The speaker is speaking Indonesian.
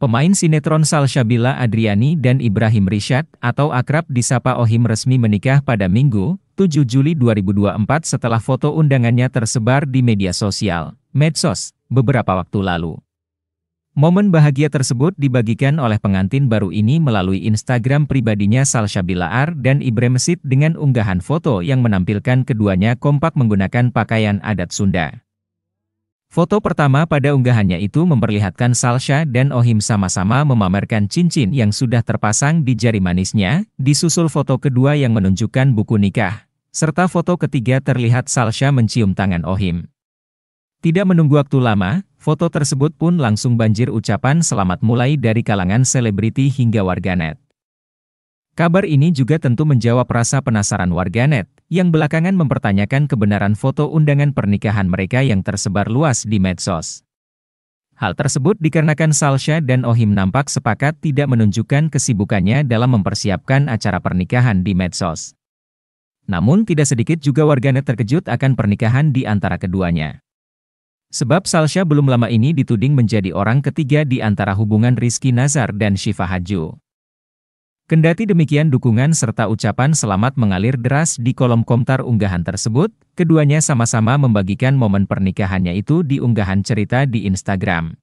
Pemain sinetron Salsabila Adriani dan Ibrahim Rishad atau akrab disapa Ohim resmi menikah pada Minggu, 7 Juli 2024 setelah foto undangannya tersebar di media sosial, medsos, beberapa waktu lalu. Momen bahagia tersebut dibagikan oleh pengantin baru ini melalui Instagram pribadinya Salsabila Ar dan Ibrahim Sid dengan unggahan foto yang menampilkan keduanya kompak menggunakan pakaian adat Sunda. Foto pertama pada unggahannya itu memperlihatkan Salsha dan Ohim sama-sama memamerkan cincin yang sudah terpasang di jari manisnya, disusul foto kedua yang menunjukkan buku nikah, serta foto ketiga terlihat Salsha mencium tangan Ohim. Tidak menunggu waktu lama, foto tersebut pun langsung banjir ucapan selamat mulai dari kalangan selebriti hingga warganet. Kabar ini juga tentu menjawab rasa penasaran warganet, yang belakangan mempertanyakan kebenaran foto undangan pernikahan mereka yang tersebar luas di medsos. Hal tersebut dikarenakan Salsha dan Ohim nampak sepakat tidak menunjukkan kesibukannya dalam mempersiapkan acara pernikahan di medsos. Namun tidak sedikit juga warganet terkejut akan pernikahan di antara keduanya. Sebab Salsha belum lama ini dituding menjadi orang ketiga di antara hubungan Rizky Nazar dan Syifa Haju. Kendati demikian dukungan serta ucapan selamat mengalir deras di kolom komentar unggahan tersebut, keduanya sama-sama membagikan momen pernikahannya itu di unggahan cerita di Instagram.